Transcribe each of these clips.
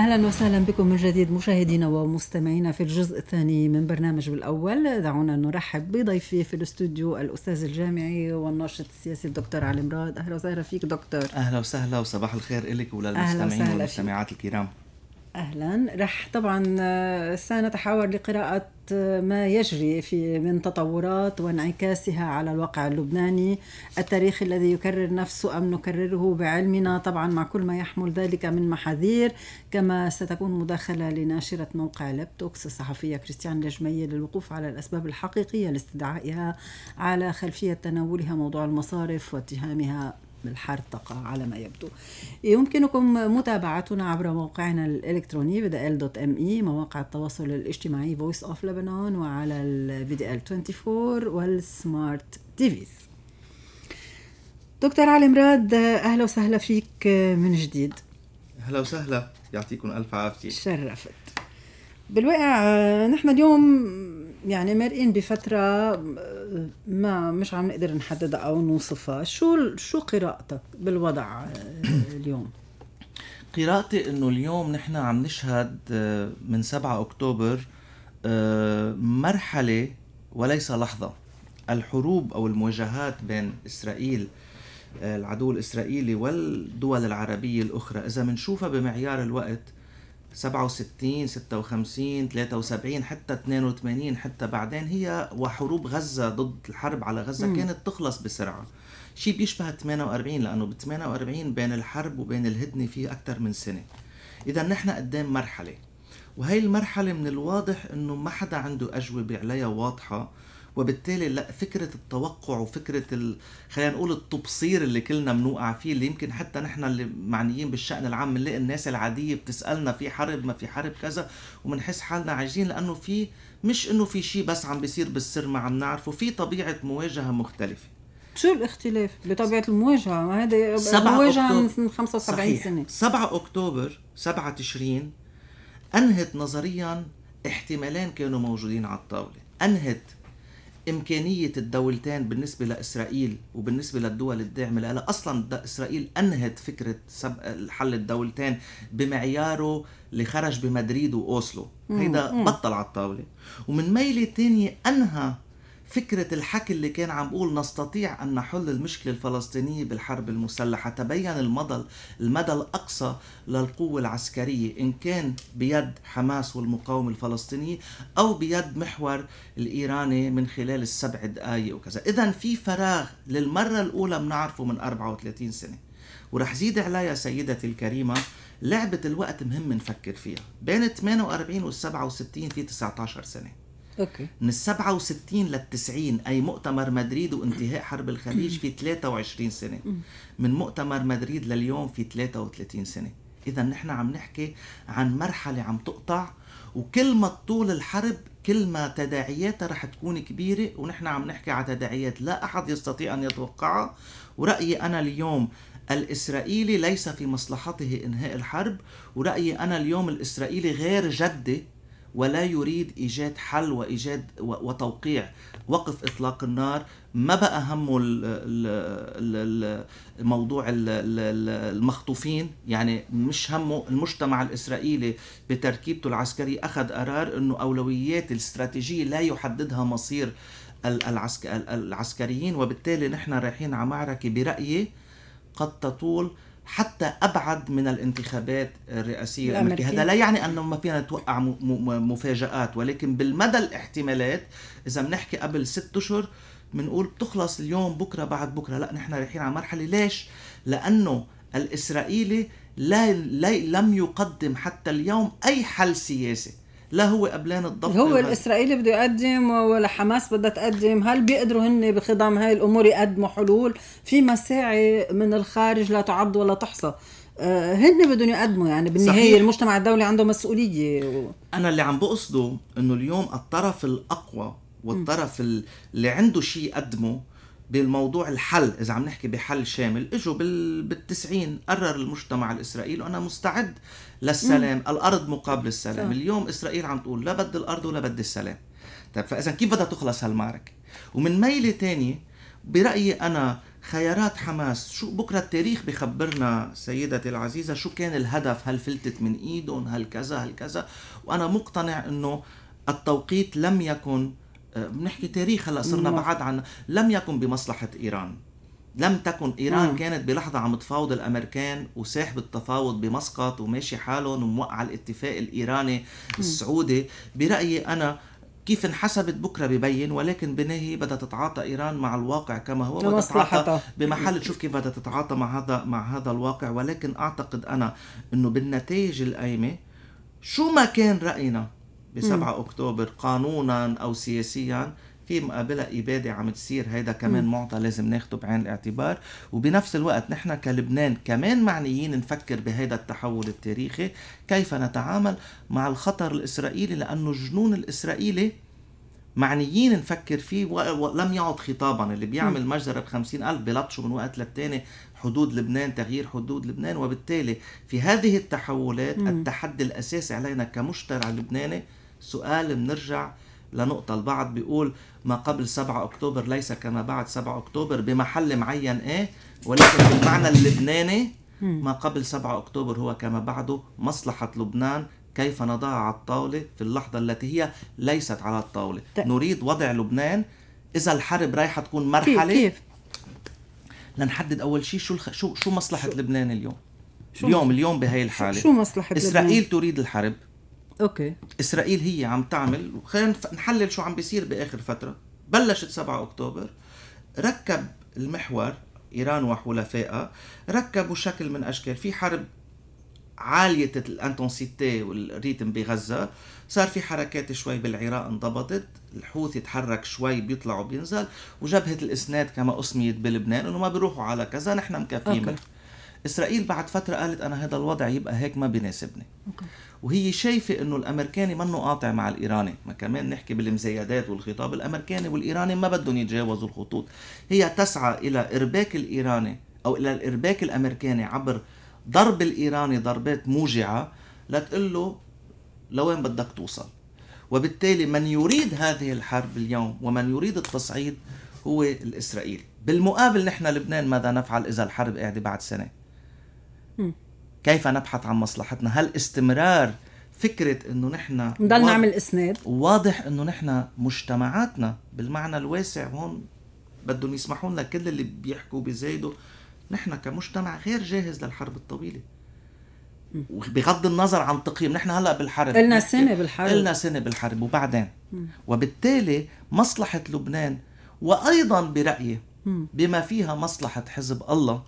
اهلا وسهلا بكم من جديد مشاهدينا ومستمعينا في الجزء الثاني من برنامج بالاول دعونا نرحب بضيفي في الاستوديو الاستاذ الجامعي والناشط السياسي الدكتور علي مراد اهلا وسهلا فيك دكتور اهلا وسهلا وصباح الخير لك وللمستمعين والمستمعات الكرام اهلا رح طبعا آه، سنتحاور لقراءه آه، ما يجري في من تطورات وانعكاسها على الواقع اللبناني التاريخ الذي يكرر نفسه ام نكرره بعلمنا طبعا مع كل ما يحمل ذلك من محاذير كما ستكون مداخله لناشره موقع لابتوكس الصحفيه كريستيان لجميه للوقوف على الاسباب الحقيقيه لاستدعائها على خلفيه تناولها موضوع المصارف واتهامها الحرطقة على ما يبدو يمكنكم متابعتنا عبر موقعنا الإلكتروني بدال دوت ام اي e، مواقع التواصل الاجتماعي فويس اوف لبنان وعلى الفيدي ال 24 والسمارت تيفيز دكتور علي مراد أهلا وسهلا فيك من جديد أهلا وسهلا يعطيكم ألف عافية شرفت بالواقع نحن اليوم يعني مرئين بفترة ما مش عم نقدر نحددها أو نوصفها شو شو قراءتك بالوضع اليوم؟ قراءتي انه اليوم نحن عم نشهد آه، من 7 اكتوبر آه، مرحله وليس لحظه الحروب او المواجهات بين اسرائيل آه، العدو الاسرائيلي والدول العربيه الاخرى اذا بنشوفها بمعيار الوقت 67 56 73 حتى 82 حتى بعدين هي وحروب غزة ضد الحرب على غزة م. كانت تخلص بسرعة شيء بيشبه 48 لأنه ب 48 بين الحرب وبين الهدنة في أكثر من سنة إذا نحن قدام مرحلة وهي المرحلة من الواضح أنه ما حدا عنده أجوبة عليها واضحة وبالتالي لا فكره التوقع وفكره ال... خلينا نقول التبصير اللي كلنا بنوقع فيه اللي يمكن حتى نحن اللي معنيين بالشان العام بنلاقي الناس العاديه بتسالنا في حرب ما في حرب كذا وبنحس حالنا عاجزين لانه في مش انه في شيء بس عم بيصير بالسر ما عم نعرفه في طبيعه مواجهه مختلفه شو الاختلاف بطبيعه المواجهه ما هذا مواجهه من 75 سنه 7 اكتوبر 7 تشرين انهت نظريا احتمالين كانوا موجودين على الطاوله انهت إمكانية الدولتين بالنسبة لإسرائيل وبالنسبة للدول الداعمة لها أصلا إسرائيل أنهت فكرة حل الدولتين بمعياره اللي خرج بمدريد وأوسلو هيدا بطل على الطاولة ومن ميلة تانية أنهى فكرة الحكي اللي كان عم بقول نستطيع أن نحل المشكلة الفلسطينية بالحرب المسلحة تبين المدى المدى الأقصى للقوة العسكرية إن كان بيد حماس والمقاومة الفلسطينية أو بيد محور الإيراني من خلال السبع دقايق وكذا إذا في فراغ للمرة الأولى بنعرفه من 34 سنة ورح زيد عليها يا سيدتي الكريمة لعبة الوقت مهم نفكر فيها بين 48 و 67 في 19 سنة اوكي من ال 67 لل 90 اي مؤتمر مدريد وانتهاء حرب الخليج في 23 سنه من مؤتمر مدريد لليوم في 33 سنه اذا نحن عم نحكي عن مرحله عم تقطع وكل ما طول الحرب كل ما تداعياتها رح تكون كبيرة ونحن عم نحكي على تداعيات لا أحد يستطيع أن يتوقعها ورأيي أنا اليوم الإسرائيلي ليس في مصلحته إنهاء الحرب ورأيي أنا اليوم الإسرائيلي غير جدي ولا يريد ايجاد حل وايجاد وتوقيع وقف اطلاق النار ما بقى همه الموضوع المخطوفين يعني مش همه المجتمع الاسرائيلي بتركيبته العسكري اخذ قرار انه اولويات الاستراتيجيه لا يحددها مصير العسكريين وبالتالي نحن رايحين على معركه برايي قد تطول حتى ابعد من الانتخابات الرئاسيه الامريكيه، هذا لا يعني انه ما فينا نتوقع مفاجات ولكن بالمدى الاحتمالات اذا بنحكي قبل ست اشهر بنقول بتخلص اليوم بكره بعد بكره، لا نحن رايحين على مرحله ليش؟ لانه الاسرائيلي لا لم يقدم حتى اليوم اي حل سياسي لا هو قبلان الضفه هو وهل... الاسرائيلي بده يقدم ولا حماس بدها تقدم هل بيقدروا هن بخضم هاي الامور يقدموا حلول في مساعي من الخارج لا تعد ولا تحصى آه، هن بدهم يقدموا يعني بالنهايه صحيح. المجتمع الدولي عنده مسؤوليه و... انا اللي عم بقصده انه اليوم الطرف الاقوى والطرف اللي عنده شيء يقدمه بالموضوع الحل اذا عم نحكي بحل شامل اجوا بال... 90 قرر المجتمع الاسرائيلي وانا مستعد للسلام مم. الارض مقابل السلام صح. اليوم اسرائيل عم تقول لا بدي الارض ولا بدي السلام طيب فاذا كيف بدها تخلص هالمعركه ومن ميله تانية برايي انا خيارات حماس شو بكرة التاريخ بخبرنا سيدتي العزيزة شو كان الهدف هل فلتت من ايدهم هل كذا هل كذا وأنا مقتنع أنه التوقيت لم يكن آه، بنحكي تاريخ هلا صرنا بعاد عن لم يكن بمصلحة إيران لم تكن ايران مم. كانت بلحظه عم تفاوض الامريكان وساحب التفاوض بمسقط وماشي حالهم وموقع الاتفاق الايراني مم. السعودي برايي انا كيف انحسبت بكره ببين ولكن بناهي بدها تتعاطى ايران مع الواقع كما هو بدها بمحل تشوف كيف بدها تتعاطى مع هذا مع هذا الواقع ولكن اعتقد انا انه بالنتائج القايمه شو ما كان راينا ب 7 اكتوبر قانونا او سياسيا في مقابلة إبادة عم تصير هيدا كمان معطى لازم ناخده بعين الاعتبار وبنفس الوقت نحن كلبنان كمان معنيين نفكر بهيدا التحول التاريخي كيف نتعامل مع الخطر الإسرائيلي لأنه الجنون الإسرائيلي معنيين نفكر فيه ولم يعد خطابا اللي بيعمل مجزرة بخمسين ألف بلطشوا من وقت للتاني حدود لبنان تغيير حدود لبنان وبالتالي في هذه التحولات التحدي الأساسي علينا كمشترع لبناني سؤال بنرجع لنقطة البعض بيقول ما قبل 7 أكتوبر ليس كما بعد 7 أكتوبر بمحل معين إيه ولكن بالمعنى اللبناني ما قبل 7 أكتوبر هو كما بعده مصلحة لبنان كيف نضعها على الطاولة في اللحظة التي هي ليست على الطاولة طيب. نريد وضع لبنان إذا الحرب رايحة تكون مرحلة كيف؟ لنحدد أول شيء شو الخ... شو شو مصلحة شو لبنان اليوم شو اليوم اليوم بهي الحالة شو مصلحة إسرائيل لبنان؟ تريد الحرب اوكي اسرائيل هي عم تعمل خلينا نحلل شو عم بيصير باخر فتره بلشت 7 اكتوبر ركب المحور ايران وحلفائها ركبوا شكل من اشكال في حرب عالية الانتونسيتي والريتم بغزة صار في حركات شوي بالعراق انضبطت الحوثي تحرك شوي بيطلع وبينزل وجبهة الإسناد كما أسميت بلبنان إنه ما بيروحوا على كذا نحن مكافئين إسرائيل بعد فترة قالت أنا هذا الوضع يبقى هيك ما بيناسبني أوكي. وهي شايفة انه الامريكاني منه قاطع مع الايراني ما كمان نحكي بالمزايدات والخطاب الامريكاني والايراني ما بدهم يتجاوزوا الخطوط هي تسعى الى ارباك الايراني او الى الارباك الامريكاني عبر ضرب الايراني ضربات موجعه لتقول له لوين بدك توصل وبالتالي من يريد هذه الحرب اليوم ومن يريد التصعيد هو الاسرائيلي بالمقابل نحن لبنان ماذا نفعل اذا الحرب قاعده بعد سنه كيف نبحث عن مصلحتنا هل استمرار فكرة انه نحن نضل نعمل اسناد واضح انه نحن مجتمعاتنا بالمعنى الواسع هون بدهم يسمحوا لنا كل اللي بيحكوا بيزايدوا نحن كمجتمع غير جاهز للحرب الطويله بغض النظر عن تقييم نحن هلا بالحرب قلنا سنه بالحرب قلنا سنه بالحرب وبعدين وبالتالي مصلحه لبنان وايضا برايي بما فيها مصلحه حزب الله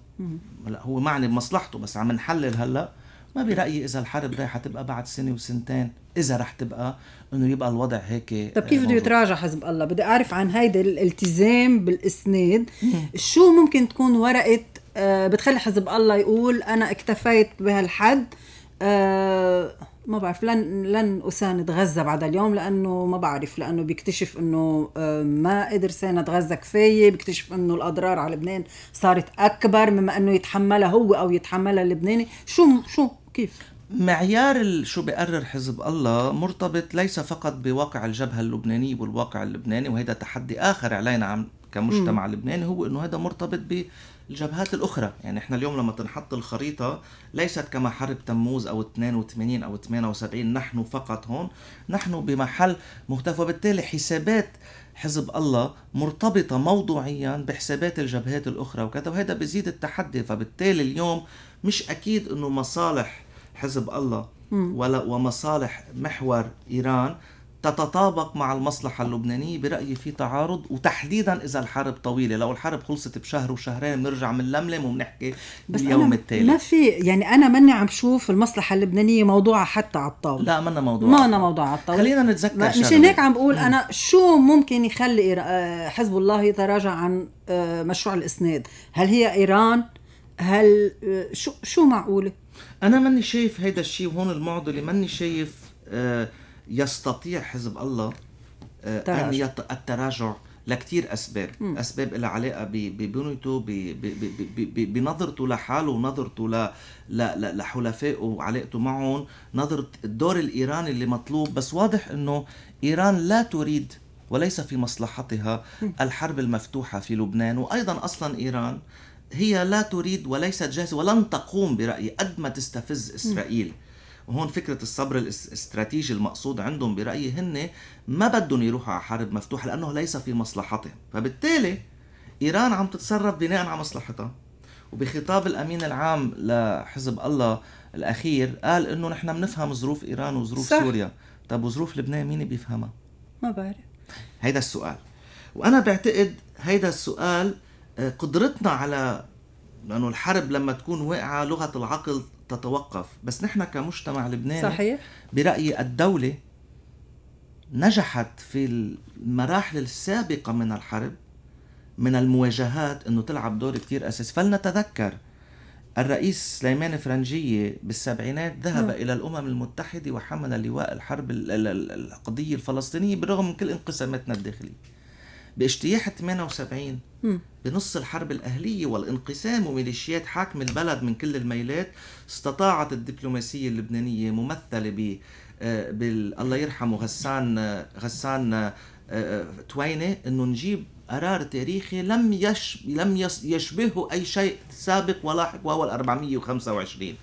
هلا هو معني بمصلحته بس عم نحلل هلا ما برايي اذا الحرب رايحه تبقى بعد سنه وسنتين اذا رح تبقى انه يبقى الوضع هيك طب كيف آه، بده يتراجع حزب الله بدي اعرف عن هيدا الالتزام بالاسناد شو ممكن تكون ورقه آه، بتخلي حزب الله يقول انا اكتفيت بهالحد أه ما بعرف لن لن اساند غزه بعد اليوم لانه ما بعرف لانه بيكتشف انه آه، ما قدر ساند غزه كفايه بيكتشف انه الاضرار على لبنان صارت اكبر مما انه يتحملها هو او يتحملها اللبناني شو شو كيف معيار شو بقرر حزب الله مرتبط ليس فقط بواقع الجبهة اللبنانية والواقع اللبناني وهذا تحدي آخر علينا عم كمجتمع م. لبناني هو أنه هذا مرتبط الجبهات الأخرى يعني إحنا اليوم لما تنحط الخريطة ليست كما حرب تموز أو 82 أو 78 نحن فقط هون نحن بمحل مهتف وبالتالي حسابات حزب الله مرتبطة موضوعيا بحسابات الجبهات الأخرى وكذا وهذا بزيد التحدي فبالتالي اليوم مش أكيد أنه مصالح حزب الله ولا ومصالح محور إيران تتطابق مع المصلحة اللبنانية برأيي في تعارض وتحديدا إذا الحرب طويلة لو الحرب خلصت بشهر وشهرين بنرجع بنلملم وبنحكي باليوم التالي ما في يعني أنا ماني عم شوف المصلحة اللبنانية موضوعة حتى على الطاولة لا منا موضوع ما أنا موضوع على الطاولة خلينا نتذكر مشان هيك عم بقول أنا شو ممكن يخلي آه، حزب الله يتراجع عن آه، مشروع الإسناد هل هي إيران هل آه، شو شو معقولة أنا ماني شايف هيدا الشيء وهون المعضلة ماني شايف آه يستطيع حزب الله آه، ان يط... التراجع لكثير اسباب، م. اسباب لها علاقه ببنيته ب... ب... ب... بنظرته لحاله ونظرته ل... ل... لحلفائه وعلاقته معهم، نظره الدور الايراني اللي مطلوب بس واضح انه ايران لا تريد وليس في مصلحتها الحرب المفتوحه في لبنان وايضا اصلا ايران هي لا تريد وليست جاهزه ولن تقوم برايي قد ما تستفز اسرائيل م. وهون فكرة الصبر الاستراتيجي المقصود عندهم برأيي هن ما بدهم يروحوا على حرب مفتوحة لأنه ليس في مصلحتهم فبالتالي إيران عم تتصرف بناء على مصلحتها وبخطاب الأمين العام لحزب الله الأخير قال إنه نحن بنفهم ظروف إيران وظروف صح. سوريا طب وظروف لبنان مين بيفهمها؟ ما بعرف هيدا السؤال وأنا بعتقد هيدا السؤال آه، قدرتنا على لأنه الحرب لما تكون واقعة لغة العقل تتوقف بس نحن كمجتمع لبناني صحيح برأيي الدولة نجحت في المراحل السابقة من الحرب من المواجهات انه تلعب دور كتير اساسي فلنتذكر الرئيس سليمان فرنجية بالسبعينات ذهب م. نعم. إلى الأمم المتحدة وحمل لواء الحرب القضية الفلسطينية بالرغم من كل انقساماتنا الداخلية باجتياح 78 بنص الحرب الأهلية والانقسام وميليشيات حاكم البلد من كل الميلات استطاعت الدبلوماسية اللبنانية ممثلة ب آه، بال... الله يرحمه غسان غسان آه، آه، تويني انه نجيب قرار تاريخي لم يش... لم يشبهه اي شيء سابق ولاحق وهو ال 425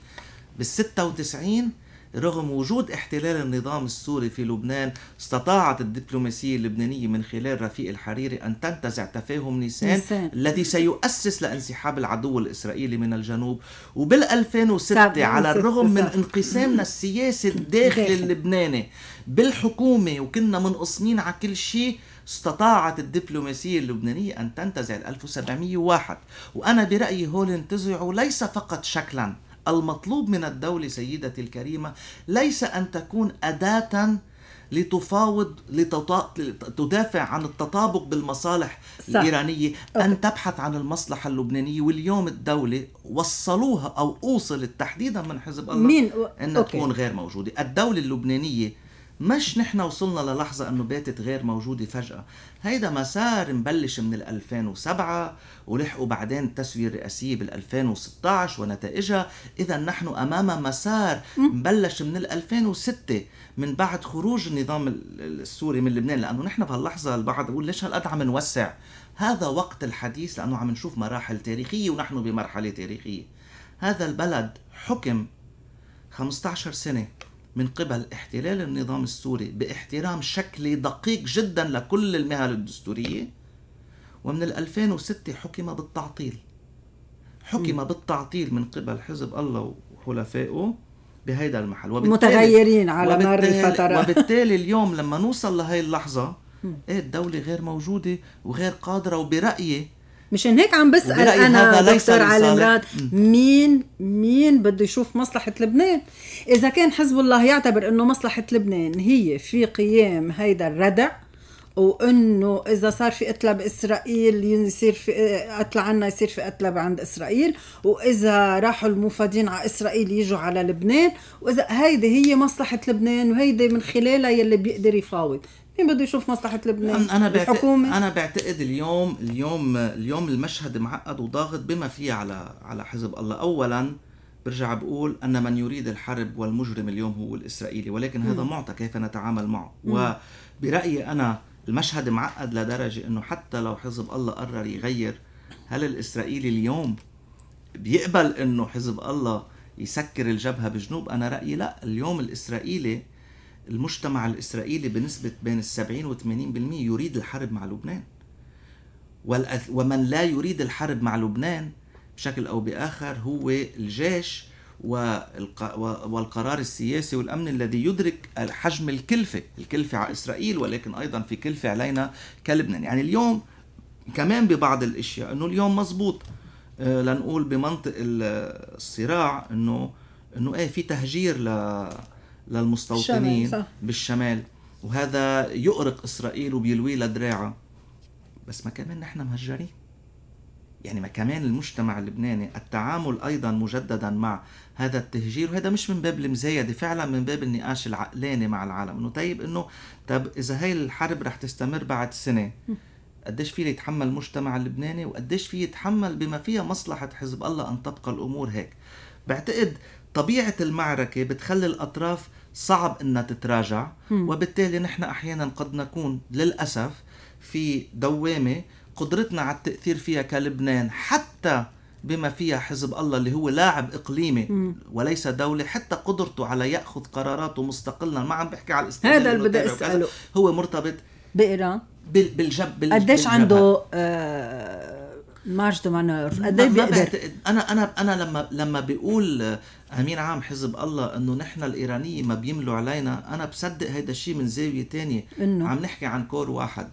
بال 96 رغم وجود احتلال النظام السوري في لبنان استطاعت الدبلوماسية اللبنانية من خلال رفيق الحريري أن تنتزع تفاهم نيسان, نيسان. الذي سيؤسس لانسحاب العدو الإسرائيلي من الجنوب وبال2006 على الرغم من انقسامنا السياسي الداخلي اللبناني بالحكومة وكنا منقسمين على كل شيء استطاعت الدبلوماسية اللبنانية أن تنتزع 1701 وأنا برأيي هول انتزعوا ليس فقط شكلاً المطلوب من الدولة سيدتي الكريمة ليس أن تكون أداة لتفاوض لتطا... تدافع عن التطابق بالمصالح صح. الإيرانية أوكي. أن تبحث عن المصلحة اللبنانية واليوم الدولة وصلوها أو أوصلت تحديدا من حزب الله مين؟ أن أوكي. تكون غير موجودة الدولة اللبنانية مش نحن وصلنا للحظة انه باتت غير موجودة فجأة هيدا مسار مبلش من ال 2007 ولحقوا بعدين التسوية الرئاسية بال 2016 ونتائجها اذا نحن امام مسار مبلش من ال 2006 من بعد خروج النظام السوري من لبنان لانه نحن بهاللحظة البعض بيقول ليش هالقد عم نوسع هذا وقت الحديث لانه عم نشوف مراحل تاريخية ونحن بمرحلة تاريخية هذا البلد حكم 15 سنة من قبل احتلال النظام السوري باحترام شكلي دقيق جدا لكل المهل الدستورية ومن 2006 حكم بالتعطيل حكم م. بالتعطيل من قبل حزب الله وحلفائه بهيدا المحل متغيرين على مر الفترة وبالتالي اليوم لما نوصل لهي اللحظة ايه الدولة غير موجودة وغير قادرة وبرأيي مشان هيك عم بسال انا دكتور علي مراد مين مين بده يشوف مصلحه لبنان اذا كان حزب الله يعتبر انه مصلحه لبنان هي في قيام هيدا الردع وانه اذا صار في قتلى باسرائيل يصير في قتلى عنا يصير في قتلى عند اسرائيل واذا راحوا المفادين على اسرائيل يجوا على لبنان واذا هيدي هي مصلحه لبنان وهيدي من خلالها يلي بيقدر يفاوض مين بده يشوف مصلحه لبنان انا بعتقد الحكومه انا بعتقد اليوم اليوم اليوم المشهد معقد وضاغط بما فيه على على حزب الله اولا برجع بقول ان من يريد الحرب والمجرم اليوم هو الاسرائيلي ولكن هذا م. معطى كيف نتعامل معه م. وبرايي انا المشهد معقد لدرجه انه حتى لو حزب الله قرر يغير هل الاسرائيلي اليوم بيقبل انه حزب الله يسكر الجبهه بجنوب انا رايي لا اليوم الاسرائيلي المجتمع الإسرائيلي بنسبة بين ال 70 و 80% يريد الحرب مع لبنان ومن لا يريد الحرب مع لبنان بشكل أو بآخر هو الجيش والقرار السياسي والأمن الذي يدرك حجم الكلفة الكلفة على إسرائيل ولكن أيضا في كلفة علينا كلبنان يعني اليوم كمان ببعض الاشياء انه اليوم مزبوط آه، لنقول بمنطق الصراع انه انه ايه في تهجير ل للمستوطنين الشمال. بالشمال وهذا يؤرق إسرائيل وبيلوي لدراعه بس ما كمان نحن مهجرين يعني ما كمان المجتمع اللبناني التعامل أيضا مجددا مع هذا التهجير وهذا مش من باب المزايدة فعلا من باب النقاش العقلاني مع العالم انه طيب انه طب اذا هاي الحرب رح تستمر بعد سنة قديش فيه يتحمل المجتمع اللبناني وقديش فيه يتحمل بما فيها مصلحة حزب الله أن تبقى الأمور هيك بعتقد طبيعة المعركة بتخلي الأطراف صعب انها تتراجع م. وبالتالي نحن احيانا قد نكون للاسف في دوامه قدرتنا على التاثير فيها كلبنان حتى بما فيها حزب الله اللي هو لاعب اقليمي م. وليس دولي حتى قدرته على ياخذ قراراته مستقلا ما عم بحكي على الاستقلال هذا اللي بدي اساله هو مرتبط بايران بالجب بالجب قديش عنده آه ما دو مانور قد ايه بيقدر انا انا انا لما لما بيقول امين عام حزب الله انه نحن الايرانيين ما بيملوا علينا انا بصدق هيدا الشيء من زاويه تانية إنه. عم نحكي عن كور واحد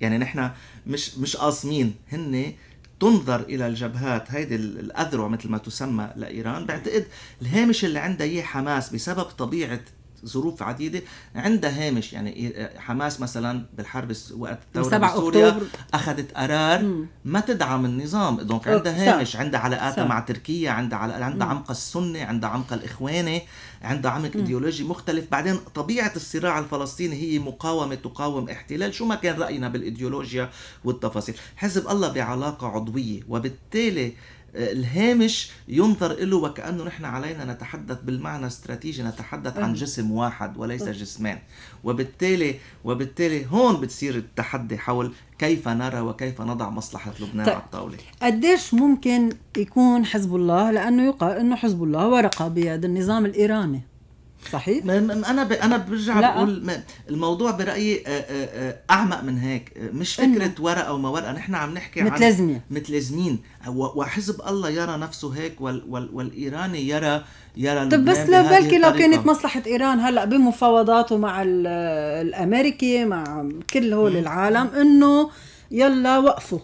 يعني نحن مش مش قاسمين هن تنظر الى الجبهات هيدي الاذرع مثل ما تسمى لايران بعتقد الهامش اللي عندها اياه حماس بسبب طبيعه ظروف عديده عندها هامش يعني إيه، حماس مثلا بالحرب وقت الثوره بسوريا اخذت قرار مم. ما تدعم النظام دونك عندها هامش عندها علاقاتها مع تركيا عندها عل... عندها عمق السني عندها عمق الاخواني عندها عمق ايديولوجي مختلف بعدين طبيعه الصراع الفلسطيني هي مقاومه تقاوم احتلال شو ما كان راينا بالايديولوجيا والتفاصيل حزب الله بعلاقه عضويه وبالتالي الهامش ينظر له وكأنه نحن علينا نتحدث بالمعنى استراتيجي نتحدث عن جسم واحد وليس جسمان وبالتالي وبالتالي هون بتصير التحدي حول كيف نرى وكيف نضع مصلحة لبنان طيب. على الطاولة قديش ممكن يكون حزب الله لأنه يقال أنه حزب الله ورقة بيد النظام الإيراني صحيح انا ب... انا برجع لا. بقول الموضوع برايي آه، آه، آه، اعمق من هيك مش فكره إن... ورقه وما ورقه نحن عم نحكي متلازمين عن متلازمين وحزب الله يرى نفسه هيك وال... وال... والايراني يرى يرى طب بس لو بلكي لو كانت مصلحه ايران هلا بمفاوضاته مع الامريكي مع كل هول العالم انه يلا وقفوا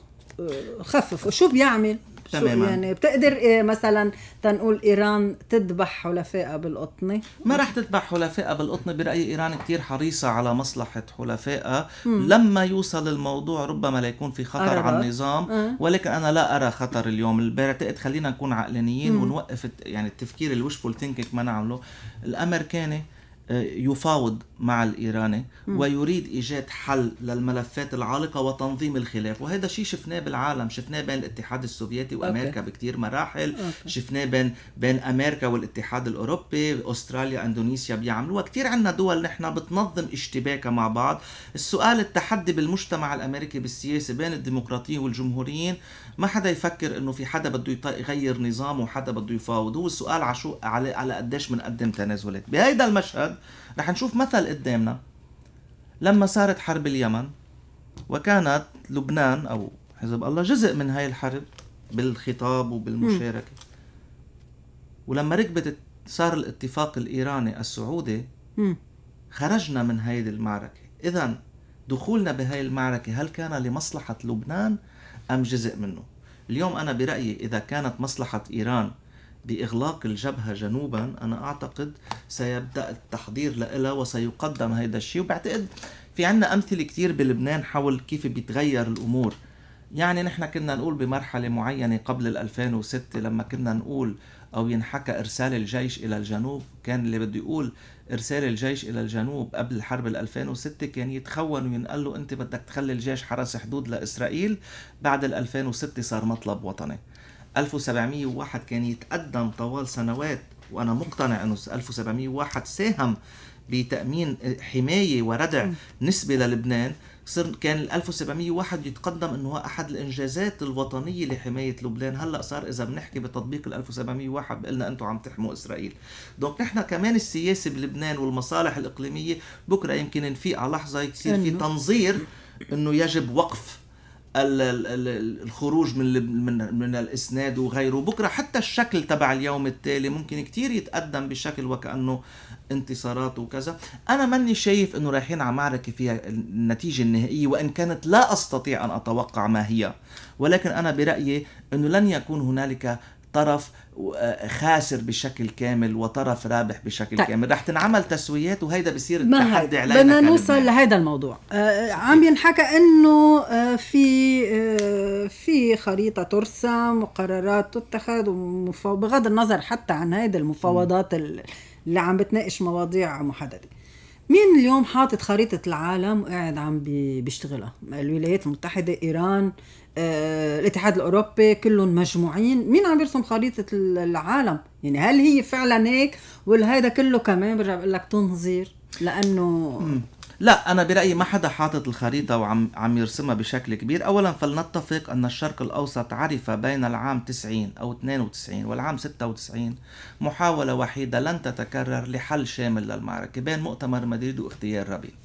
خففوا شو بيعمل تماما يعني بتقدر إيه، مثلا تنقول ايران تذبح حلفائها بالقطنه ما رح تذبح حلفائها بالقطنه برايي ايران كثير حريصه على مصلحه حلفائها لما يوصل الموضوع ربما ليكون في خطر على النظام م. آه. ولكن انا لا ارى خطر اليوم بعتقد خلينا نكون عقلانيين ونوقف يعني التفكير الوشفول ثينكينج ما نعمله الامريكاني آه، يفاوض مع الايراني ويريد ايجاد حل للملفات العالقه وتنظيم الخلاف وهذا شيء شفناه بالعالم شفناه بين الاتحاد السوفيتي وامريكا أوكي. بكتير مراحل أوكي. شفناه بين بين امريكا والاتحاد الاوروبي استراليا اندونيسيا بيعملوا كثير عندنا دول نحن بتنظم اشتباكها مع بعض السؤال التحدي بالمجتمع الامريكي بالسياسه بين الديمقراطيين والجمهوريين ما حدا يفكر انه في حدا بده يغير نظامه وحدا بده هو السؤال على شو على على قديش بنقدم تنازلات بهيدا المشهد العرب رح نشوف مثل قدامنا لما صارت حرب اليمن وكانت لبنان أو حزب الله جزء من هاي الحرب بالخطاب وبالمشاركة م. ولما ركبت صار الاتفاق الإيراني السعودي م. خرجنا من هذه المعركة إذا دخولنا بهاي المعركة هل كان لمصلحة لبنان أم جزء منه اليوم أنا برأيي إذا كانت مصلحة إيران بإغلاق الجبهة جنوبا أنا أعتقد سيبدأ التحضير لها وسيقدم هذا الشيء وبعتقد في عنا أمثلة كتير بلبنان حول كيف بيتغير الأمور يعني نحن كنا نقول بمرحلة معينة قبل 2006 لما كنا نقول أو ينحكى إرسال الجيش إلى الجنوب كان اللي بده يقول إرسال الجيش إلى الجنوب قبل حرب 2006 كان يتخون وينقال له أنت بدك تخلي الجيش حرس حدود لإسرائيل بعد 2006 صار مطلب وطني 1701 كان يتقدم طوال سنوات وانا مقتنع انه 1701 ساهم بتامين حمايه وردع نسبه للبنان صر كان 1701 يتقدم انه هو احد الانجازات الوطنيه لحمايه لبنان هلا صار اذا بنحكي بتطبيق ال 1701 بقلنا انتم عم تحموا اسرائيل دونك نحن كمان السياسه بلبنان والمصالح الاقليميه بكره يمكن نفيق على لحظه يصير في تنظير انه يجب وقف الخروج من من من الاسناد وغيره بكره حتى الشكل تبع اليوم التالي ممكن كتير يتقدم بشكل وكانه انتصارات وكذا انا ماني شايف انه رايحين على معركه فيها النتيجه النهائيه وان كانت لا استطيع ان اتوقع ما هي ولكن انا برايي انه لن يكون هنالك طرف آه، خاسر بشكل كامل وطرف رابح بشكل طيب. كامل رح تنعمل تسويات وهيدا بصير التحدي علينا بدنا نوصل لهيدا الموضوع آه, آه، عم ينحكى انه آه في آه في خريطه ترسم وقرارات تتخذ بغض النظر حتى عن هيدا المفاوضات اللي عم بتناقش مواضيع محدده مين اليوم حاطط خريطة العالم وقاعد عم بيشتغلها؟ الولايات المتحدة، إيران، آه، الاتحاد الاوروبي كلهم مجموعين مين عم يرسم خريطه العالم يعني هل هي فعلا هيك ولا هذا كله كمان برجع بقول لك تنظير لانه لا انا برايي ما حدا حاطط الخريطه وعم عم يرسمها بشكل كبير اولا فلنتفق ان الشرق الاوسط عرف بين العام 90 او 92 والعام 96 محاوله وحيده لن تتكرر لحل شامل للمعركه بين مؤتمر مدريد واغتيال رابين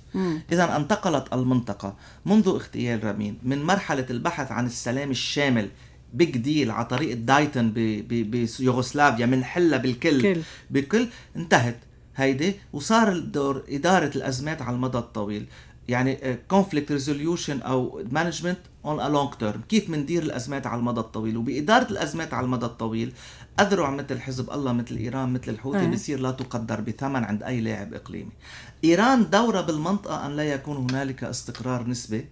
إذا انتقلت المنطقة منذ اغتيال رامين من مرحلة البحث عن السلام الشامل بيج ديل على طريقة دايتن بيوغوسلافيا من حلة بالكل كل. بكل انتهت هيدي وصار دور إدارة الأزمات على المدى الطويل يعني كونفليكت آه، ريزوليوشن او مانجمنت اون ا لونج تيرم كيف بندير الازمات على المدى الطويل وباداره الازمات على المدى الطويل اذرع مثل حزب الله مثل ايران مثل الحوثي أه. بصير لا تقدر بثمن عند اي لاعب اقليمي ايران دورها بالمنطقه ان لا يكون هنالك استقرار نسبي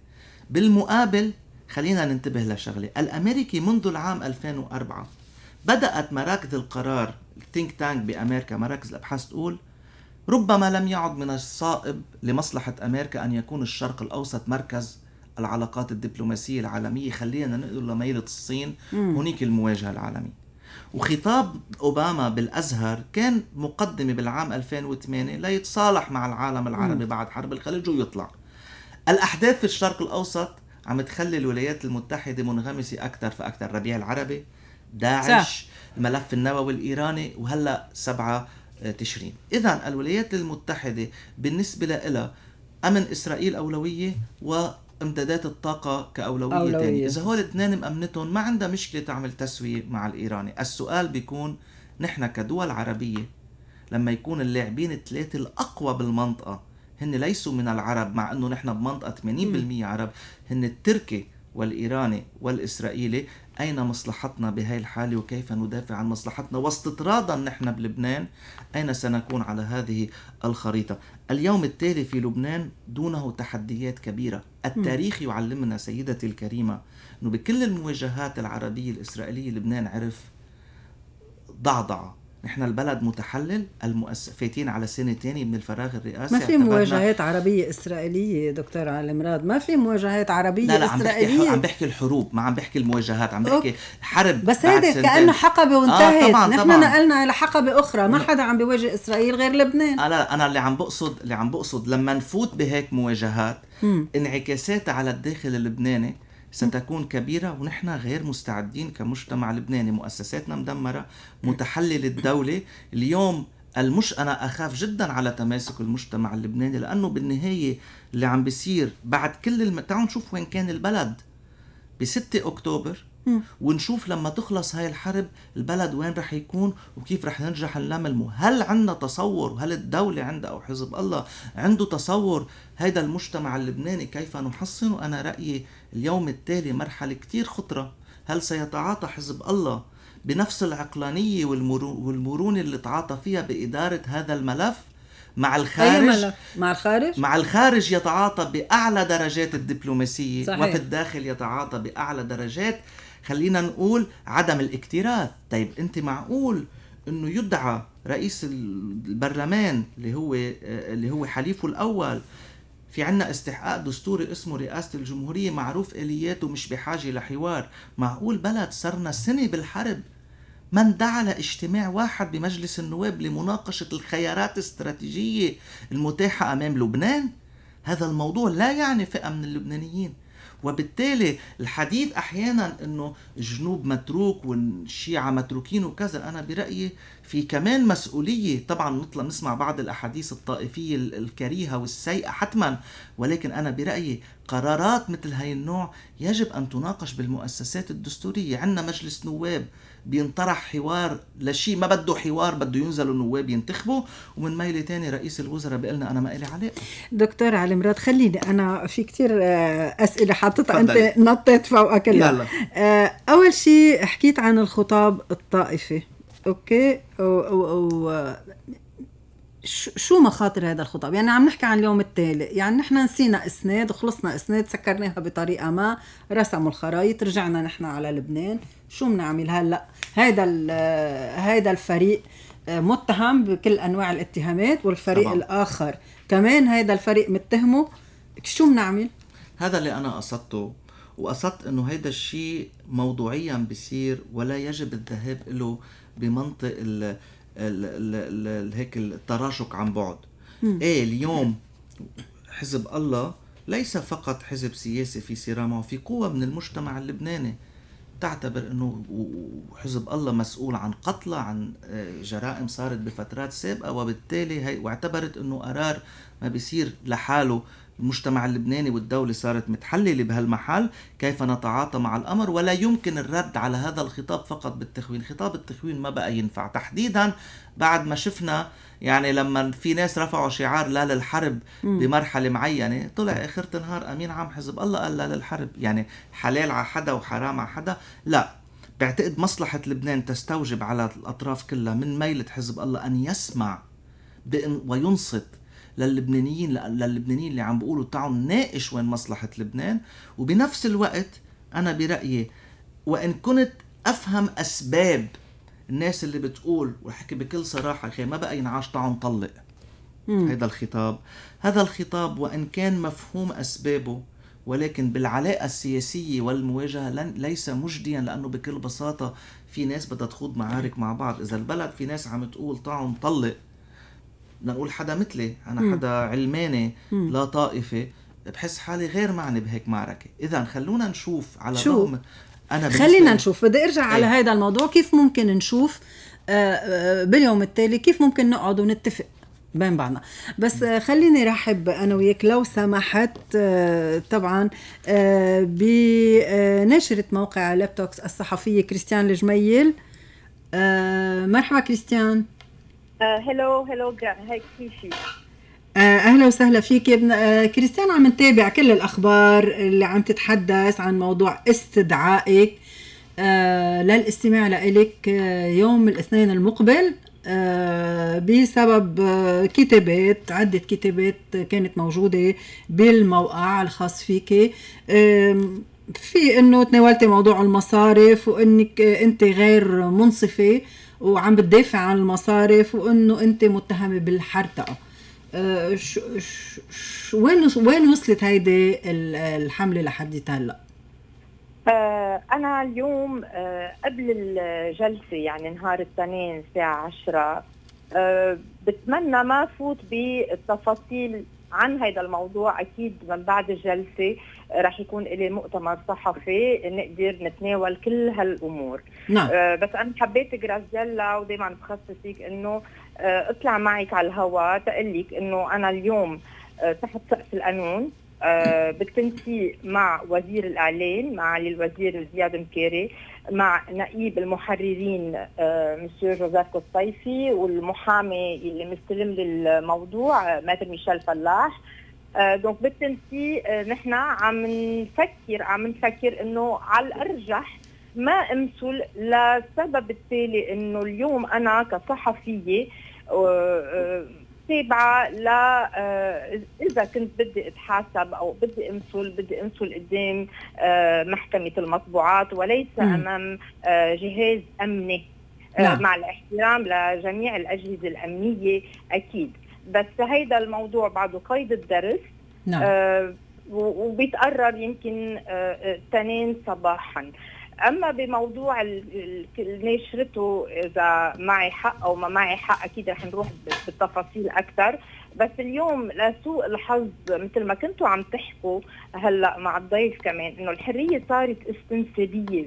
بالمقابل خلينا ننتبه لشغله الامريكي منذ العام 2004 بدات مراكز القرار الثينك تانك بامريكا مراكز الابحاث تقول ربما لم يعد من الصائب لمصلحة أمريكا أن يكون الشرق الأوسط مركز العلاقات الدبلوماسية العالمية خلينا نقول لميلة الصين هنيك المواجهة العالمية وخطاب أوباما بالأزهر كان مقدمة بالعام 2008 ليتصالح مع العالم العربي بعد حرب الخليج ويطلع الأحداث في الشرق الأوسط عم تخلي الولايات المتحدة منغمسة أكثر فأكثر ربيع العربي داعش صح. الملف النووي الإيراني وهلأ سبعة تشرين إذا الولايات المتحدة بالنسبة لها أمن إسرائيل أولوية و امدادات الطاقة كأولوية أولوية. تانية إذا هول الاثنين مأمنتهم ما عندها مشكلة تعمل تسوية مع الإيراني السؤال بيكون نحن كدول عربية لما يكون اللاعبين الثلاثة الأقوى بالمنطقة هن ليسوا من العرب مع أنه نحن بمنطقة 80% عرب هن التركي والإيراني والإسرائيلي أين مصلحتنا بهاي الحالة وكيف ندافع عن مصلحتنا واستطرادا نحن بلبنان أين سنكون على هذه الخريطة اليوم التالي في لبنان دونه تحديات كبيرة التاريخ يعلمنا سيدتي الكريمة أنه بكل المواجهات العربية الإسرائيلية لبنان عرف ضعضعة نحن البلد متحلل المؤس... فايتين على سنه تاني من الفراغ الرئاسي ما في مواجهات عربيه اسرائيليه دكتور علي المراد ما في مواجهات عربيه لا لا عم بحكي عم بحكي الحروب ما عم بحكي المواجهات عم بحكي حرب بس هيدا كانه حقبه آه، وانتهت آه طبعاً نحن طبعاً. نقلنا إلى حقبه اخرى ما حدا عم بيواجه اسرائيل غير لبنان آه لا انا اللي عم بقصد اللي عم بقصد لما نفوت بهيك مواجهات انعكاساتها على الداخل اللبناني ستكون كبيرة ونحن غير مستعدين كمجتمع لبناني مؤسساتنا مدمرة متحلل الدولة اليوم المش أنا أخاف جدا على تماسك المجتمع اللبناني لأنه بالنهاية اللي عم بيصير بعد كل الم... تعالوا نشوف وين كان البلد ب 6 أكتوبر ونشوف لما تخلص هاي الحرب البلد وين رح يكون وكيف رح ننجح نلمه هل عندنا تصور وهل الدولة عندها أو حزب الله عنده تصور هذا المجتمع اللبناني كيف نحصن أنا رأيي اليوم التالي مرحلة كتير خطرة هل سيتعاطى حزب الله بنفس العقلانية والمرونة اللي تعاطى فيها بإدارة هذا الملف مع الخارج أي مع الخارج مع الخارج يتعاطى بأعلى درجات الدبلوماسية صحيح. وفي الداخل يتعاطى بأعلى درجات خلينا نقول عدم الاكتراث طيب أنت معقول انه يدعى رئيس البرلمان اللي هو آه، اللي هو حليفه الاول في عنا استحقاق دستوري اسمه رئاسة الجمهورية معروف إلياته مش بحاجة لحوار معقول بلد صرنا سنة بالحرب من دعا لاجتماع واحد بمجلس النواب لمناقشة الخيارات الاستراتيجية المتاحة أمام لبنان هذا الموضوع لا يعني فئة من اللبنانيين وبالتالي الحديث احيانا انه الجنوب متروك والشيعة متروكين وكذا انا برايي في كمان مسؤوليه طبعا نطلع نسمع بعض الاحاديث الطائفيه الكريهه والسيئه حتما ولكن انا برايي قرارات مثل هاي النوع يجب ان تناقش بالمؤسسات الدستوريه عندنا مجلس نواب بينطرح حوار لشيء ما بده حوار بده ينزلوا النواب ينتخبوا ومن ميلة تاني رئيس الوزراء بيقول لنا انا ما إلي علاقه دكتور علي مراد خليني انا في كتير آه، اسئله حطيتها انت نطيت فوقها كلها آه، اول شيء حكيت عن الخطاب الطائفي اوكي شو مخاطر هذا الخطاب يعني عم نحكي عن اليوم التالي يعني نحن نسينا اسناد وخلصنا اسناد سكرناها بطريقه ما رسموا الخرايط رجعنا نحن على لبنان شو بنعمل هلا هذا هذا الفريق آه، متهم بكل انواع الاتهامات والفريق طبعا. الاخر كمان هذا الفريق متهمه شو بنعمل هذا اللي انا قصدته وقصدت انه هيدا الشيء موضوعيا بصير ولا يجب الذهاب له بمنطق هيك التراشق عن بعد ايه اليوم حزب الله ليس فقط حزب سياسي في صراع معه في قوة من المجتمع اللبناني تعتبر انه حزب الله مسؤول عن قتلى عن آه، جرائم صارت بفترات سابقه وبالتالي هي واعتبرت انه قرار ما بيصير لحاله المجتمع اللبناني والدولة صارت متحللة بهالمحل كيف نتعاطى مع الأمر ولا يمكن الرد على هذا الخطاب فقط بالتخوين خطاب التخوين ما بقى ينفع تحديدا بعد ما شفنا يعني لما في ناس رفعوا شعار لا للحرب بمرحلة معينة طلع آخر النهار أمين عام حزب الله قال لا للحرب يعني حلال على حدا وحرام على حدا لا بعتقد مصلحة لبنان تستوجب على الأطراف كلها من ميلة حزب الله أن يسمع وينصت للبنانيين للبنانيين اللي عم بيقولوا تعالوا نناقش وين مصلحه لبنان وبنفس الوقت انا برايي وان كنت افهم اسباب الناس اللي بتقول وحكي بكل صراحه اخي ما بقى ينعاش تعالوا نطلق هذا الخطاب هذا الخطاب وان كان مفهوم اسبابه ولكن بالعلاقة السياسية والمواجهة ليس مجديا لأنه بكل بساطة في ناس بدها تخوض معارك مع بعض إذا البلد في ناس عم تقول طعم طلق بدنا نقول حدا مثلي انا حدا علماني لا طائفي بحس حالي غير معني بهيك معركه اذا خلونا نشوف على شو؟ رغم انا خلينا نشوف بدي ارجع أي. على هذا إيه. الموضوع كيف ممكن نشوف آه، آه، باليوم التالي كيف ممكن نقعد ونتفق بين بعضنا بس آه، خليني رحب انا وياك لو سمحت طبعا بناشره موقع لابتوكس الصحفيه كريستيان الجميل مرحبا كريستيان هلو هلو هيك في شيء اهلا وسهلا فيك يا ابن آه، كريستيان عم نتابع كل الاخبار اللي عم تتحدث عن موضوع استدعائك آه، للاستماع لإلك آه، يوم الاثنين المقبل بسبب كتابات عدة كتابات كانت موجودة بالموقع الخاص فيك في انه تناولتي موضوع المصارف وانك انت غير منصفه وعم بتدافع عن المصارف وانه انت متهمه بالحرتقه أه شو شو وين وين وصلت هيدي الحمله لحد هلا؟ أه أنا اليوم أه قبل الجلسة يعني نهار الاثنين الساعة 10 آه، بتمنى ما فوت بالتفاصيل عن هذا الموضوع اكيد من بعد الجلسه رح يكون لي مؤتمر صحفي نقدر نتناول كل هالامور نعم. أه بس انا حبيت جرازيلا ودائما بخصصك انه أه اطلع معك على الهواء تقلك انه انا اليوم أه تحت سقف القانون آه، بالتنسيق مع وزير الاعلام مع الوزير زياد مكيري مع نقيب المحررين مسيو جوزيف قصيفي والمحامي اللي مستلم للموضوع آه، ماتر ميشيل فلاح دونك آه، بالتنسي آه، نحن عم نفكر عم نفكر انه على الارجح ما امثل للسبب التالي انه اليوم انا كصحفيه تابعة ل آه، اذا كنت بدي اتحاسب او بدي أنسل بدي أنسل قدام آه، محكمه المطبوعات وليس امام آه، جهاز امني نعم. مع الاحترام لجميع الاجهزه الامنيه اكيد بس هيدا الموضوع بعده قيد الدرس نعم. وبيتقرر يمكن تنين صباحا اما بموضوع نشرته اذا معي حق او ما معي حق اكيد رح نروح بالتفاصيل اكثر بس اليوم لسوء الحظ مثل ما كنتوا عم تحكوا هلا مع الضيف كمان انه الحريه صارت استنسابيه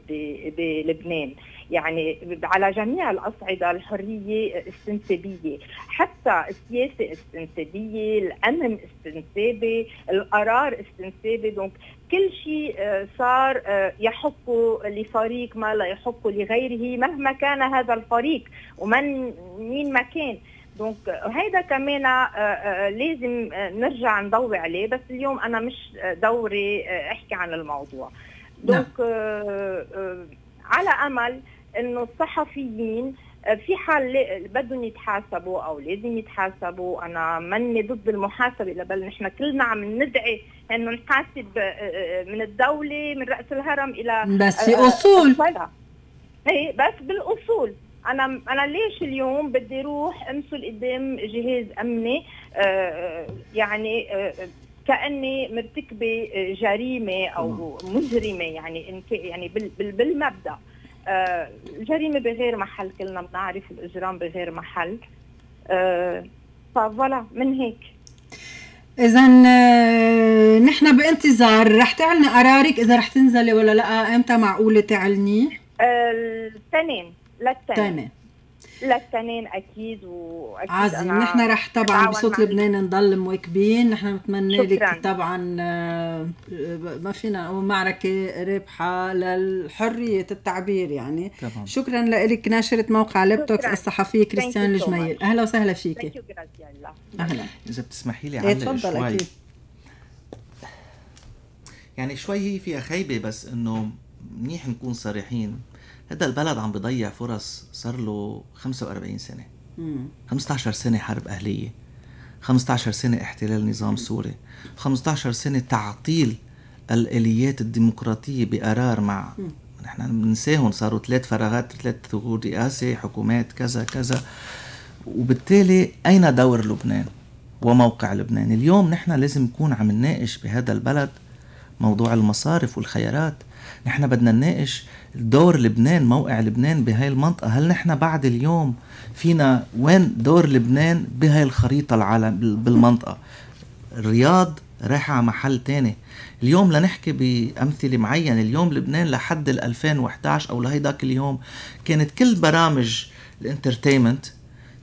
بلبنان يعني على جميع الاصعده الحريه استنسابيه حتى السياسه استنسابيه الامن استنسابي القرار استنسابي دونك كل شيء آه، صار آه، يحق لفريق ما لا يحق لغيره مهما كان هذا الفريق ومن مين ما كان دونك هيدا كمان آه، لازم نرجع نضوي عليه بس اليوم انا مش دوري احكي عن الموضوع نعم. دونك على امل انه الصحفيين آه، في حال بدهم يتحاسبوا او لازم يتحاسبوا انا ماني ضد المحاسبه بل نحن كلنا عم ندعي انه نحاسب آه، آه، من الدوله من راس الهرم الى بس في اصول اي بس بالاصول انا انا ليش اليوم بدي اروح امثل قدام جهاز امني يعني كاني مرتكبه جريمه او مجرمه يعني يعني بالمبدا الجريمه آه، بغير محل كلنا بنعرف الاجرام بغير محل آه، فوالا من هيك اذا آه، نحن بانتظار رح تعلني قرارك اذا رح تنزلي ولا لا امتى معقوله تعلني؟ الثنين للثنين للسنين اكيد واكيد عظيم نحن رح طبعا بصوت لبنان نضل مواكبين نحن بنتمنى لك طبعا آه، ما فينا نقول معركه رابحه للحريه التعبير يعني طبعا. شكرا لك ناشره موقع لابتوكس الصحفيه كريستيان الجميل اهلا وسهلا فيكي اهلا اذا بتسمحي لي علق إيه شوي أكيد. يعني شوي هي فيها خيبه بس انه منيح نكون صريحين هذا البلد عم بضيع فرص صار له 45 سنه مم. 15 سنه حرب اهليه 15 سنه احتلال نظام سوري 15 سنه تعطيل الاليات الديمقراطيه بقرار مع نحن بننساهم صاروا ثلاث فراغات ثلاث ثغور رئاسه حكومات كذا كذا وبالتالي اين دور لبنان وموقع لبنان اليوم نحن لازم نكون عم نناقش بهذا البلد موضوع المصارف والخيارات نحن بدنا نناقش دور لبنان موقع لبنان بهاي المنطقة هل نحن بعد اليوم فينا وين دور لبنان بهاي الخريطة العالم بالمنطقة الرياض رايحة على محل تاني اليوم لنحكي بأمثلة معينة اليوم لبنان لحد 2011 أو لهيداك اليوم كانت كل برامج الانترتينمنت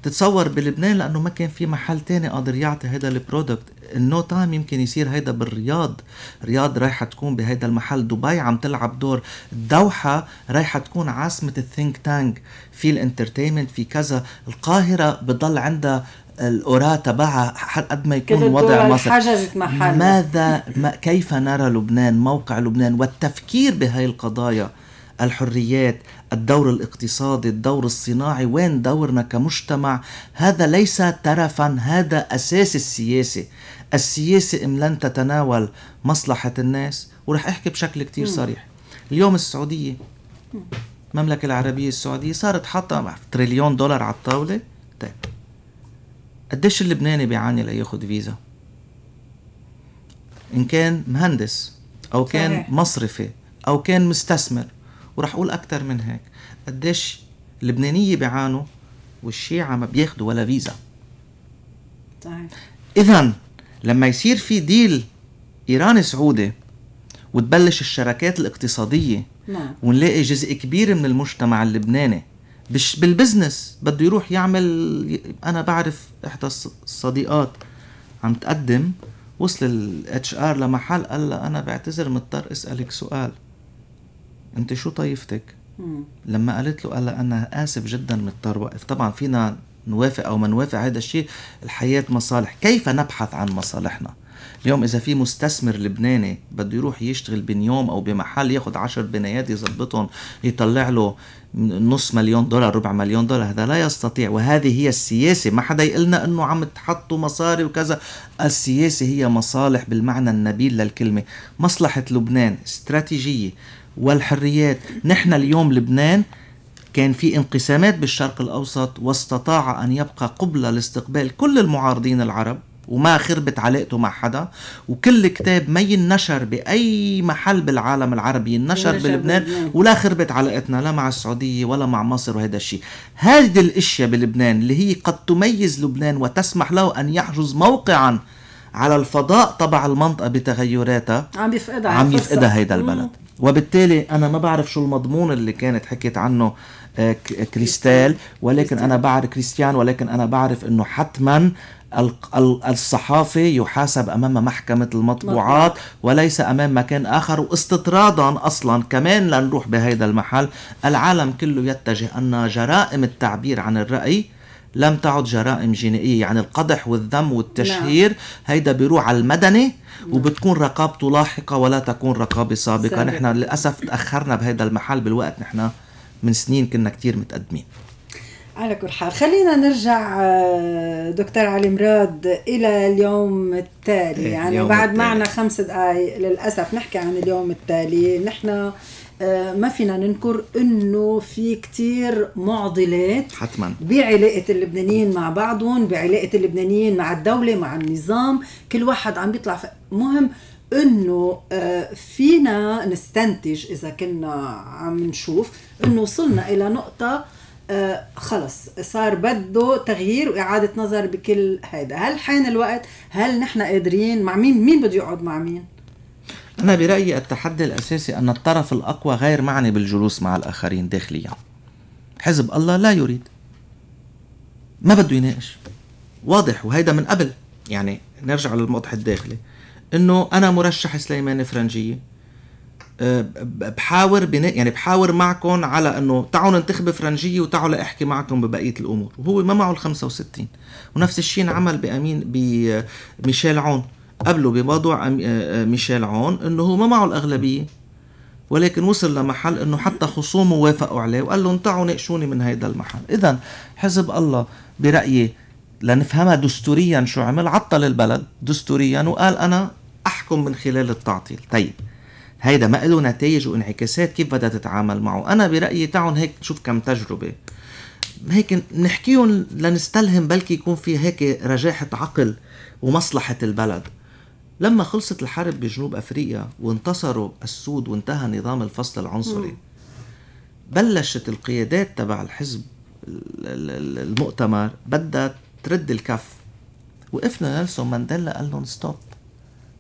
تتصور بلبنان لانه ما كان في محل تاني قادر يعطي هيدا البرودكت النو تايم يمكن يصير هيدا بالرياض رياض رايحه تكون بهيدا المحل دبي عم تلعب دور الدوحه رايحه تكون عاصمه الثينك تانك في الانترتينمنت في كذا القاهره بضل عندها الاورا تبعها قد ما يكون وضع مصر حجزت محل ماذا ما كيف نرى لبنان موقع لبنان والتفكير بهاي القضايا الحريات الدور الاقتصادي الدور الصناعي وين دورنا كمجتمع هذا ليس ترفا هذا أساس السياسة السياسة إن لن تتناول مصلحة الناس ورح أحكي بشكل كتير صريح اليوم السعودية المملكة العربية السعودية صارت حاطة تريليون دولار على الطاولة طيب قديش اللبناني بيعاني لياخد فيزا إن كان مهندس أو كان صحيح. مصرفي أو كان مستثمر وراح اقول اكثر من هيك قديش اللبنانيه بيعانوا والشيعة ما بياخذوا ولا فيزا طيب. اذا لما يصير في ديل ايراني سعودي وتبلش الشراكات الاقتصاديه نعم. ونلاقي جزء كبير من المجتمع اللبناني بالبزنس بده يروح يعمل انا بعرف احدى الصديقات عم تقدم وصل الاتش ار لمحل قال لها انا بعتذر مضطر اسالك سؤال انت شو طايفتك لما قالت له قال لها انا اسف جدا مضطر وقف طبعا فينا نوافق او ما نوافق هذا الشيء الحياه مصالح كيف نبحث عن مصالحنا اليوم اذا في مستثمر لبناني بده يروح يشتغل بنيوم او بمحل ياخذ عشر بنايات يظبطهم يطلع له نص مليون دولار ربع مليون دولار هذا لا يستطيع وهذه هي السياسة ما حدا يقلنا انه عم تحطوا مصاري وكذا السياسة هي مصالح بالمعنى النبيل للكلمة مصلحة لبنان استراتيجية والحريات نحن اليوم لبنان كان في انقسامات بالشرق الأوسط واستطاع أن يبقى قبلة لاستقبال كل المعارضين العرب وما خربت علاقته مع حدا وكل كتاب ما ينشر بأي محل بالعالم العربي ينشر بلبنان ولا خربت علاقتنا لا مع السعودية ولا مع مصر وهذا الشيء هذه الأشياء بلبنان اللي هي قد تميز لبنان وتسمح له أن يحجز موقعا على الفضاء تبع المنطقه بتغيراتها عم يفقدها عم يفقدها هيدا البلد وبالتالي انا ما بعرف شو المضمون اللي كانت حكيت عنه آه، كريستال ولكن انا بعرف كريستيان ولكن انا بعرف انه حتما الصحافي يحاسب امام محكمه المطبوعات وليس امام مكان اخر واستطرادا اصلا كمان لنروح بهيدا المحل العالم كله يتجه ان جرائم التعبير عن الراي لم تعد جرائم جنائيه يعني القدح والذم والتشهير نعم. هيدا بيروح على المدني نعم. وبتكون رقابته لاحقه ولا تكون رقابه سابقه نحن للاسف تاخرنا بهذا المحل بالوقت نحن من سنين كنا كتير متقدمين على كل حال خلينا نرجع آه، دكتور علي مراد الى اليوم التالي إيه، يعني اليوم بعد التالي. معنا خمس دقائق للاسف نحكي عن اليوم التالي نحن آه، ما فينا ننكر انه في كتير معضلات حتما بعلاقه اللبنانيين مع بعضهم بعلاقه اللبنانيين مع الدوله مع النظام كل واحد عم بيطلع مهم انه آه، فينا نستنتج اذا كنا عم نشوف انه وصلنا الى نقطه آه، خلص صار بده تغيير واعاده نظر بكل هيدا هل حان الوقت هل نحن قادرين مع مين مين بده يقعد مع مين أنا برأيي التحدي الأساسي أن الطرف الأقوى غير معني بالجلوس مع الآخرين داخليا حزب الله لا يريد ما بده يناقش واضح وهيدا من قبل يعني نرجع للموضح الداخلي انه انا مرشح سليماني فرنجيه أه، بحاور بناء يعني بحاور معكم على انه تعالوا ننتخب فرنجيه وتعالوا لاحكي معكم ببقيه الامور وهو ما معه ال 65 ونفس الشيء انعمل بامين بميشيل عون قبله بوضع آه، آه، ميشيل عون انه هو ما معه الاغلبيه ولكن وصل لمحل انه حتى خصومه وافقوا عليه وقال لهم تعوا ناقشوني من هيدا المحل اذا حزب الله برايي لنفهمها دستوريا شو عمل عطل البلد دستوريا وقال انا احكم من خلال التعطيل طيب هيدا ما له نتائج وانعكاسات كيف بدها تتعامل معه انا برايي تعون هيك نشوف كم تجربه هيك نحكيهم لنستلهم بلكي يكون في هيك رجاحة عقل ومصلحة البلد لما خلصت الحرب بجنوب افريقيا وانتصروا السود وانتهى نظام الفصل العنصري بلشت القيادات تبع الحزب المؤتمر بدها ترد الكف وقفنا نيلسون مانديلا قال لهم ستوب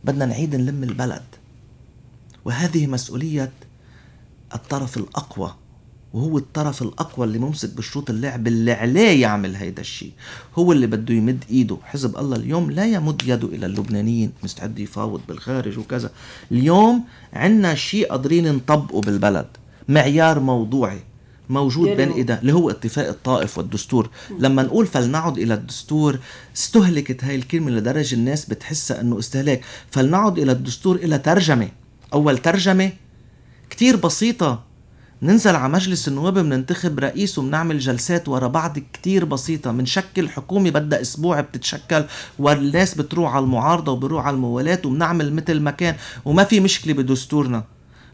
بدنا نعيد نلم البلد وهذه مسؤوليه الطرف الاقوى وهو الطرف الاقوى اللي ممسك بشروط اللعب اللي عليه يعمل هيدا الشيء هو اللي بده يمد ايده حزب الله اليوم لا يمد يده الى اللبنانيين مستعد يفاوض بالخارج وكذا اليوم عندنا شيء قادرين نطبقه بالبلد معيار موضوعي موجود بين ايده اللي هو اتفاق الطائف والدستور لما نقول فلنعد الى الدستور استهلكت هاي الكلمه لدرجه الناس بتحسها انه استهلاك فلنعد الى الدستور الى ترجمه اول ترجمه كتير بسيطه ننزل على مجلس النواب بننتخب رئيس وبنعمل جلسات ورا بعض كتير بسيطة بنشكل حكومة بدها أسبوع بتتشكل والناس بتروح على المعارضة وبروح على الموالات وبنعمل مثل ما كان وما في مشكلة بدستورنا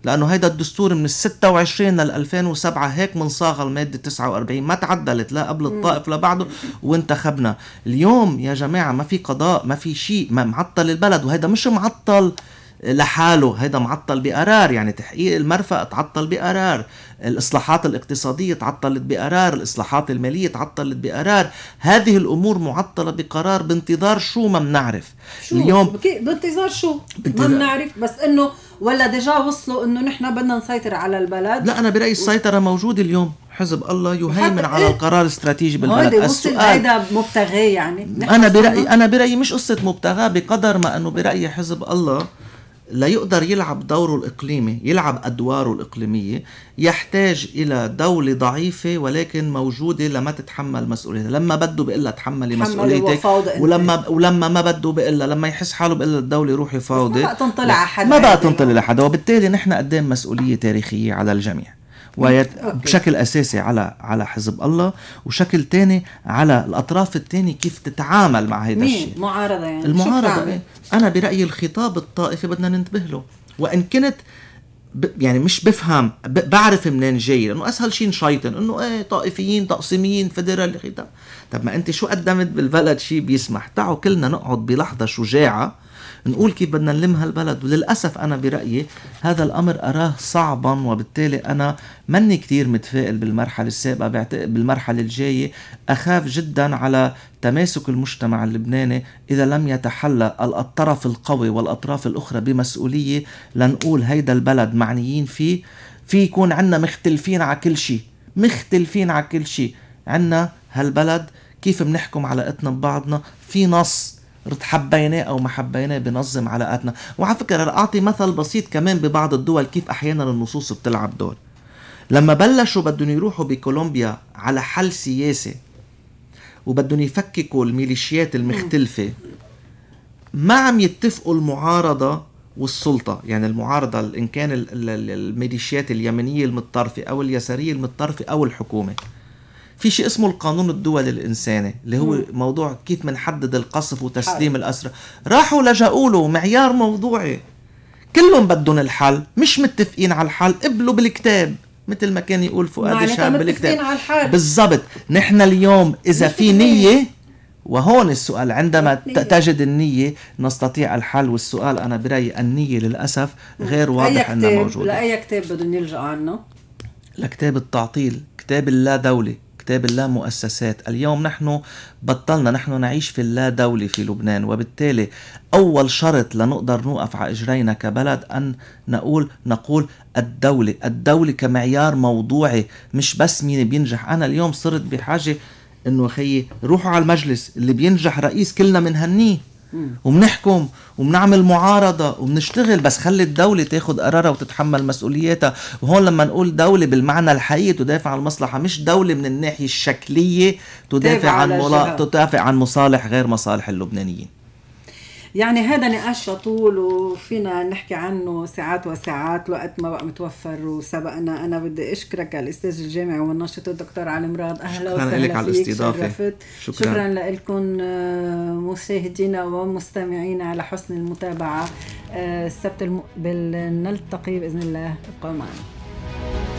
لأنه هيدا الدستور من ال 26 لل 2007 هيك منصاغة المادة 49 ما تعدلت لا قبل الطائف لا بعده وانتخبنا اليوم يا جماعة ما في قضاء ما في شيء ما معطل البلد وهيدا مش معطل لحاله هيدا معطل بقرار يعني تحقيق المرفأ تعطل بقرار الإصلاحات الاقتصادية تعطلت بقرار الإصلاحات المالية تعطلت بقرار هذه الأمور معطلة بقرار بانتظار شو ما بنعرف شو اليوم بانتظار شو بانتظار. ما بنعرف بس إنه ولا ديجا وصلوا إنه نحن بدنا نسيطر على البلد لا أنا برأيي السيطرة موجودة اليوم حزب الله يهيمن على إيه؟ القرار الاستراتيجي بالبلد السؤال هيدا مبتغاه يعني انا برايي انا برايي مش قصه مبتغاه بقدر ما انه برايي حزب الله لا يقدر يلعب دوره الإقليمي يلعب أدواره الإقليمية يحتاج إلى دولة ضعيفة ولكن موجودة لما تتحمل مسؤوليتها لما بده بقلها تحملي مسؤوليتك ولما ولما ما بده بقلها لما يحس حاله بقلها الدولة روحي فاوضي ما بقى تنطلع حدا ما بقى تنطلع لحدا وبالتالي نحن قدام مسؤولية تاريخية على الجميع بشكل اساسي على على حزب الله وشكل تاني على الاطراف التانية كيف تتعامل مع هذا الشيء معارضه يعني المعارضه إيه؟ انا برايي الخطاب الطائفي بدنا ننتبه له وان كنت يعني مش بفهم بعرف منين جاي لانه اسهل شيء نشيطن انه ايه طائفيين تقسيميين فدرالي خطاب طب ما انت شو قدمت بالبلد شيء بيسمح تعوا كلنا نقعد بلحظه شجاعه نقول كيف بدنا نلم هالبلد وللأسف أنا برأيي هذا الأمر أراه صعبا وبالتالي أنا مني كتير متفائل بالمرحلة السابقة بعتقد بالمرحلة الجاية أخاف جدا على تماسك المجتمع اللبناني إذا لم يتحلى الطرف القوي والأطراف الأخرى بمسؤولية لنقول هيدا البلد معنيين فيه في يكون عنا مختلفين على كل شيء مختلفين على كل شيء عنا هالبلد كيف بنحكم علاقتنا ببعضنا في نص حبيناه او ما حبيناه بنظم علاقاتنا وعلى فكره اعطي مثل بسيط كمان ببعض الدول كيف احيانا النصوص بتلعب دور لما بلشوا بدهم يروحوا بكولومبيا على حل سياسي وبدهم يفككوا الميليشيات المختلفه ما عم يتفقوا المعارضه والسلطة يعني المعارضة إن كان الميليشيات اليمنية المتطرفة أو اليسارية المتطرفة أو الحكومة في شيء اسمه القانون الدولي الانساني اللي هو مم. موضوع كيف بنحدد القصف وتسليم الاسرى راحوا لجأوا له معيار موضوعي كلهم بدهم الحل مش متفقين على الحل قبلوا بالكتاب مثل ما كان يقول فؤاد الشعب بالكتاب بالضبط نحن اليوم اذا في نيه وهون السؤال عندما تجد النية نستطيع الحل والسؤال أنا برأيي النية للأسف غير واضح أنها موجودة لأي كتاب بدهم يلجأوا عنه؟ لكتاب التعطيل كتاب اللا دولة كتاب اللا مؤسسات اليوم نحن بطلنا نحن نعيش في اللا دولة في لبنان وبالتالي أول شرط لنقدر نوقف على إجرينا كبلد أن نقول نقول الدولة الدولة كمعيار موضوعي مش بس مين بينجح أنا اليوم صرت بحاجة انه خيي روحوا على المجلس اللي بينجح رئيس كلنا منهنيه وبنحكم وبنعمل معارضة وبنشتغل بس خلي الدولة تاخد قرارها وتتحمل مسؤولياتها وهون لما نقول دولة بالمعنى الحقيقي تدافع عن المصلحة مش دولة من الناحية الشكلية تدافع عن مل... تدافع عن مصالح غير مصالح اللبنانيين يعني هذا نقاش طول وفينا نحكي عنه ساعات وساعات وقت ما بقى متوفر وسبقنا انا بدي اشكرك على الاستاذ الجامعي والناشط الدكتور علي مراد اهلا وسهلا لك على الاستضافه شرفت. شكرا, شكرا لكم آه، مشاهدينا ومستمعينا على حسن المتابعه آه، السبت المقبل نلتقي باذن الله ابقوا معنا